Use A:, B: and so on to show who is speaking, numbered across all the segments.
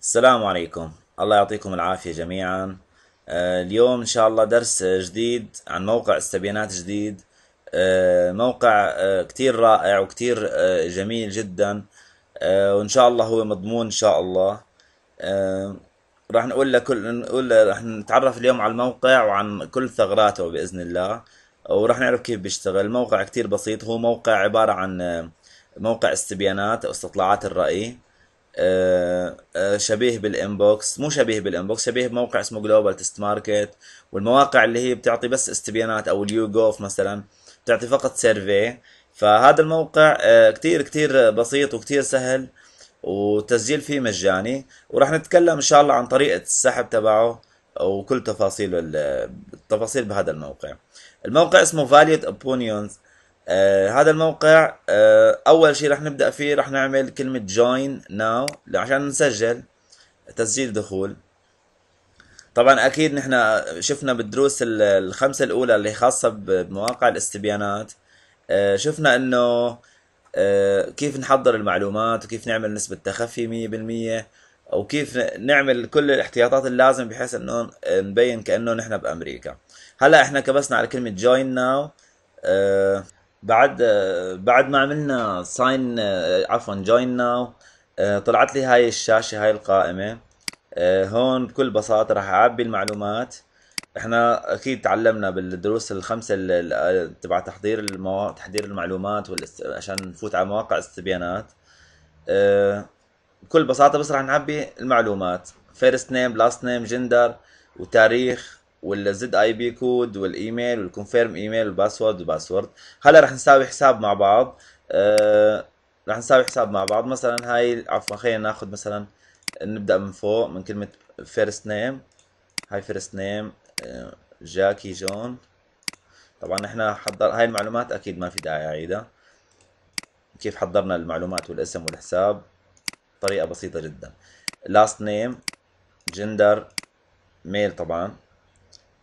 A: السلام عليكم الله يعطيكم العافية جميعا آه، اليوم إن شاء الله درس جديد عن موقع استبيانات جديد آه، موقع آه، كتير رائع وكتير جميل جدا وإن شاء الله هو مضمون إن شاء الله راح نقول لك نقول راح نتعرف اليوم على الموقع وعن كل ثغراته بإذن الله وراح نعرف كيف بيشتغل الموقع كتير بسيط هو موقع عبارة عن موقع استبيانات أو استطلاعات الرأي آه، آه، شبيه بالانبوكس مو شبيه بالانبوكس شبيه بموقع اسمه جلوبال تيست ماركت والمواقع اللي هي بتعطي بس استبيانات او اليو جوف مثلا بتعطي فقط سيرفي فهذا الموقع آه، كتير كتير بسيط وكتير سهل والتسجيل فيه مجاني وراح نتكلم ان شاء الله عن طريقة السحب تبعه وكل تفاصيل التفاصيل بهذا الموقع الموقع اسمه valued opinions آه هذا الموقع آه اول شيء رح نبدا فيه رح نعمل كلمه جوين ناو عشان نسجل تسجيل دخول طبعا اكيد نحن شفنا بالدروس الخمسه الاولى اللي خاصه بمواقع الاستبيانات آه شفنا انه آه كيف نحضر المعلومات وكيف نعمل نسبه تخفي 100% وكيف نعمل كل الاحتياطات اللازم بحيث انه نبين كانه نحن بامريكا هلا احنا كبسنا على كلمه جوين ناو آه بعد بعد ما عملنا ساين آه، عفوا جوين ناو آه، طلعت لي هاي الشاشه هاي القائمه آه، هون بكل بساطه راح اعبي المعلومات احنا اكيد تعلمنا بالدروس الخمسه تبع تحضير المواقع تحضير المعلومات عشان نفوت على مواقع استبيانات بكل بساطه بس راح نعبي المعلومات فيرست نيم لاست نيم جندر وتاريخ والزد اي بي كود والايميل والكونفيرم ايميل والباسورد والباسورد هلا رح نساوي حساب مع بعض أه رح نساوي حساب مع بعض مثلا هاي عفوا خلينا ناخذ مثلا نبدا من فوق من كلمه فيرست نيم هاي فيرست نيم آه، جاكي جون طبعا احنا حضر هاي المعلومات اكيد ما في داعي اعيدها كيف حضرنا المعلومات والاسم والحساب طريقه بسيطه جدا لاست نيم جندر ميل طبعا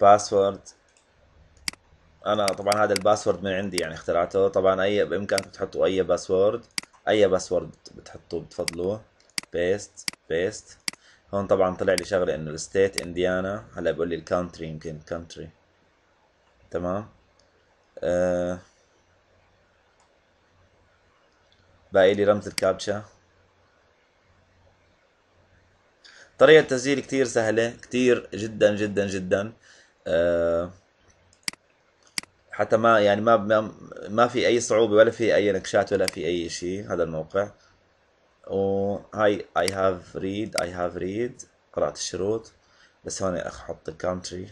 A: باسورد انا طبعا هذا الباسورد من عندي يعني اخترعته طبعا اي بامكانكم تحطوا اي باسورد اي باسورد بتحطوه بتفضلوه بيست بيست هون طبعا طلع لي شغله انه الستيت انديانا هلا بقول لي الكونتري يمكن كونتري تمام آه باقي لي رمز الكابتشا طريقة التسجيل كتير سهلة كتير جدا جدا جدا آه، حتى ما يعني ما ما في اي صعوبه ولا في اي نكشات ولا في اي شيء هذا الموقع وهاي اي هاف ريد اي هاف ريد قرأت الشروط بس هون احط كونتري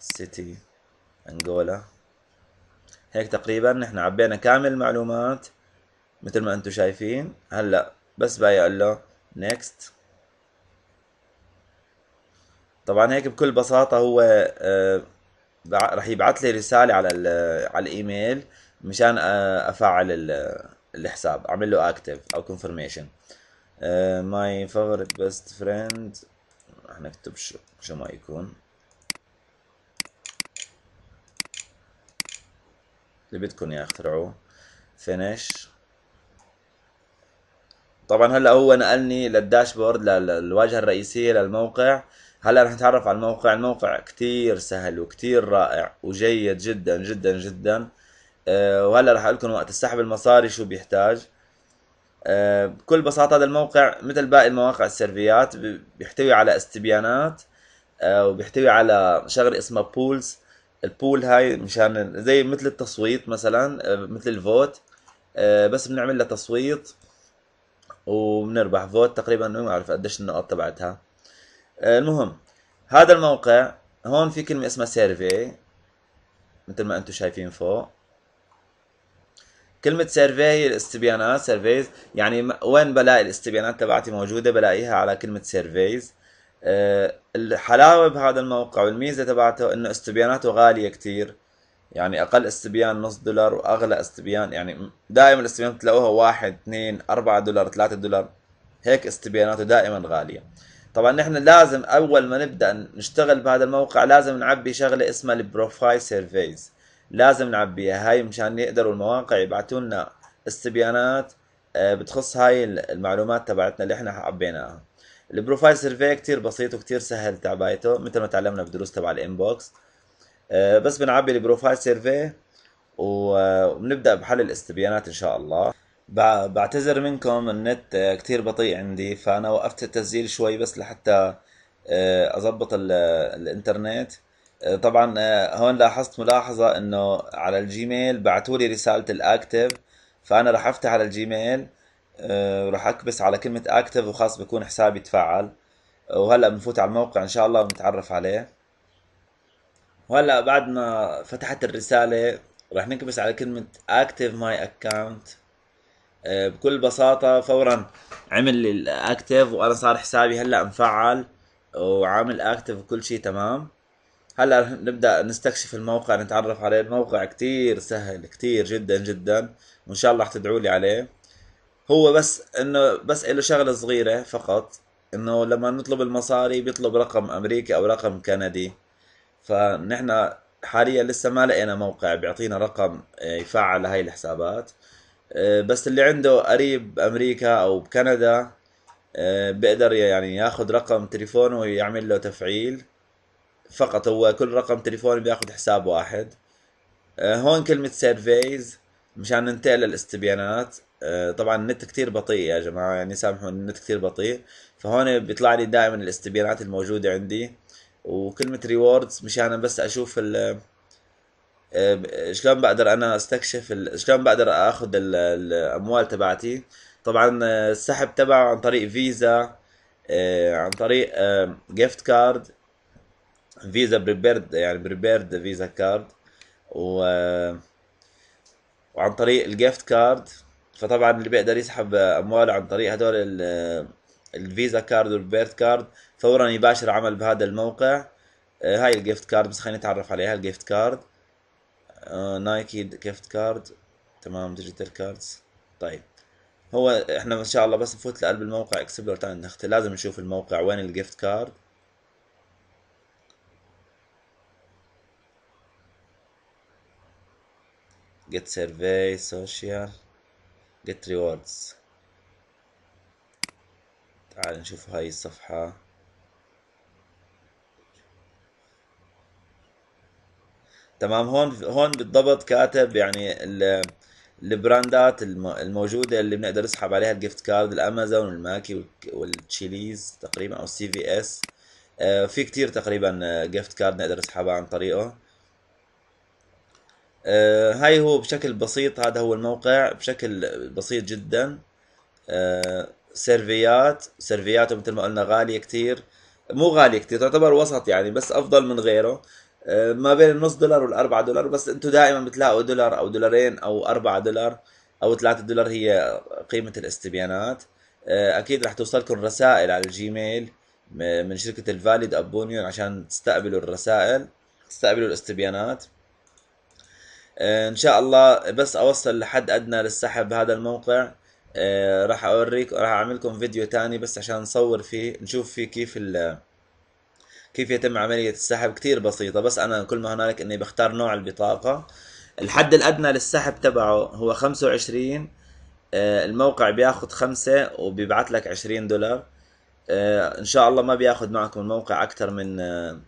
A: سيتي انجولا هيك تقريبا نحن عبينا كامل المعلومات مثل ما انتم شايفين هلا بس باقي اقول له نيكست طبعا هيك بكل بساطه هو آه، رح يبعث لي رساله على على الايميل مشان آه، افعل الحساب اعمل له اكتف او كونفرميشن ماي فافورت بيست فريند رح نكتب شو شو ما يكون اللي بدكم اياه اخترعوه فينيش طبعا هلا هو نقلني للداشبورد للواجهه الرئيسيه للموقع هلا رح نتعرف على الموقع الموقع كتير سهل وكتير رائع وجيد جدا جدا جدا أه وهلا رح اقول لكم وقت السحب المصاري شو بيحتاج أه بكل بساطه هذا الموقع مثل باقي المواقع السيرفيات بيحتوي على استبيانات أه وبيحتوي على شغله اسمها بولز البول هاي مشان زي مثل التصويت مثلا آه، مثل الفوت آه، بس بنعمل لها تصويت وبنربح فوت تقريبا ما بعرف قديش النقط تبعتها المهم هذا الموقع هون في كلمة اسمها سيرفي مثل ما انتم شايفين فوق كلمة سيرفي هي الاستبيانات سيرفيز يعني وين بلاقي الاستبيانات تبعتي موجودة بلاقيها على كلمة سيرفيز آه، الحلاوة بهذا الموقع والميزة تبعته انه استبياناته غالية كتير يعني اقل استبيان نص دولار واغلى استبيان يعني دائما الاستبيانات تلاقوها واحد اثنين اربعة دولار ثلاثة دولار هيك استبياناته دائما غالية طبعا نحن لازم اول ما نبدا نشتغل بهذا الموقع لازم نعبي شغله اسمها البروفايل سيرفيز لازم نعبيها هاي مشان يقدروا المواقع يبعثوا لنا استبيانات آه، بتخص هاي المعلومات تبعتنا اللي احنا عبيناها البروفايل سيرفي كتير بسيط وكتير سهل تعبايته مثل ما تعلمنا بدروس تبع الانبوكس آه، بس بنعبي البروفايل آه، سيرفي وبنبدا بحل الاستبيانات ان شاء الله بعتذر منكم النت كتير بطيء عندي فانا وقفت التسجيل شوي بس لحتى اضبط آه، الانترنت آه، طبعا آه، هون لاحظت ملاحظة انه على الجيميل بعثوا لي رسالة الاكتف فانا رح افتح على الجيميل ورح اكبس على كلمة اكتف وخاص بكون حسابي تفعل وهلا بنفوت على الموقع ان شاء الله ونتعرف عليه وهلا بعد ما فتحت الرسالة رح نكبس على كلمة اكتف ماي اكونت آه، بكل بساطه فورا عمل الاكتف وانا صار حسابي هلا مفعل وعامل اكتف وكل شيء تمام هلا نبدا نستكشف الموقع نتعرف عليه الموقع كتير سهل كتير جدا جدا وان شاء الله حتدعوا لي عليه هو بس انه بس له شغله صغيره فقط انه لما نطلب المصاري بيطلب رقم امريكي او رقم كندي فنحن حاليا لسه ما لقينا موقع بيعطينا رقم آه، يفعل هاي الحسابات آه، بس اللي عنده قريب امريكا او بكندا آه، بيقدر يعني ياخذ رقم تليفونه ويعمل له تفعيل فقط هو كل رقم تليفون بياخذ حساب واحد آه، هون كلمة سيرفيز مشان ننتقل للاستبيانات طبعا النت كتير بطيء يا جماعة يعني سامحوا النت كتير بطيء فهون بيطلع لي دائما الاستبيانات الموجودة عندي وكلمة ريوردز مشان بس اشوف ال شلون بقدر انا استكشف شلون بقدر اخذ الاموال تبعتي طبعا آه، السحب تبعه عن طريق فيزا آه، عن طريق جيفت كارد فيزا بريبيرد يعني بريبيرد فيزا كارد و وعن طريق الجيفت كارد فطبعا اللي بيقدر يسحب امواله عن طريق هدول الفيزا كارد والبيرد كارد فورا يباشر عمل بهذا الموقع آه، هاي الجيفت كارد بس خلينا نتعرف عليها الجيفت كارد آه، نايكي جيفت كارد تمام ديجيتال كاردز طيب هو احنا ان شاء الله بس نفوت لقلب الموقع اكسبلور تايم نختار لازم نشوف الموقع وين الجيفت كارد get survey social get rewards تعال نشوف هاي الصفحة تمام هون هون بالضبط كاتب يعني البراندات الموجوده اللي بنقدر نسحب عليها الجيفت كارد الامازون والماكي والتشيليز تقريبا او السي في اس آه، في كتير تقريبا جيفت آه، كارد نقدر نسحبها عن طريقه آه، هاي هو بشكل بسيط هذا هو الموقع بشكل بسيط جدا سيرفيات سيرفياته مثل ما قلنا غالية كتير مو غالية كتير تعتبر وسط يعني بس أفضل من غيره آه، ما بين النص دولار والأربعة دولار بس انتم دائما بتلاقوا دولار او دولارين او أربعة دولار او ثلاثة دولار هي قيمة الاستبيانات آه، اكيد رح توصلكم رسائل على الجيميل من شركة الفاليد ابونيون عشان تستقبلوا الرسائل تستقبلوا الاستبيانات آه، ان شاء الله بس اوصل لحد ادنى للسحب هذا الموقع راح اوريك راح اعمل لكم فيديو تاني بس عشان نصور فيه نشوف فيه كيف ال كيف يتم عملية السحب كتير بسيطة بس أنا كل ما هنالك أني بختار نوع البطاقة الحد الأدنى للسحب تبعه هو خمسة وعشرين آه، الموقع بياخد خمسة وبيبعت لك عشرين دولار آه، ان شاء الله ما بياخد معكم الموقع اكثر من آه،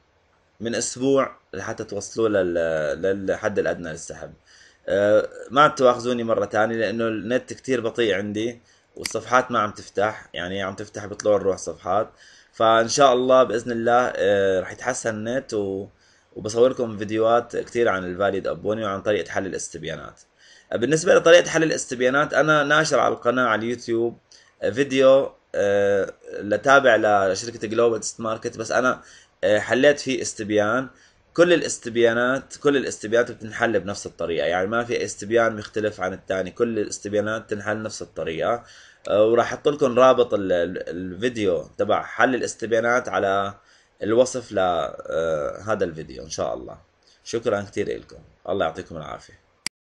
A: من اسبوع لحتى توصلوا للحد الادنى للسحب ما تواخذوني مره تانية لانه النت كتير بطيء عندي والصفحات ما عم تفتح يعني عم تفتح بيطلعوا الروح صفحات فان شاء الله باذن الله آه، رح يتحسن النت و... وبصور لكم فيديوهات كثير عن الفاليد ابوني وعن طريقه حل الاستبيانات آه، بالنسبه لطريقه حل الاستبيانات انا ناشر على القناه على اليوتيوب آه، فيديو لتابع لشركه جلوبال ماركت بس انا حليت فيه استبيان كل الاستبيانات كل الاستبيانات بتنحل بنفس الطريقه يعني ما في استبيان مختلف عن الثاني كل الاستبيانات بتنحل نفس الطريقه آه، وراح احط لكم رابط الفيديو تبع حل الاستبيانات على الوصف لهذا آه، الفيديو ان شاء الله شكرا كثير لكم الله يعطيكم العافيه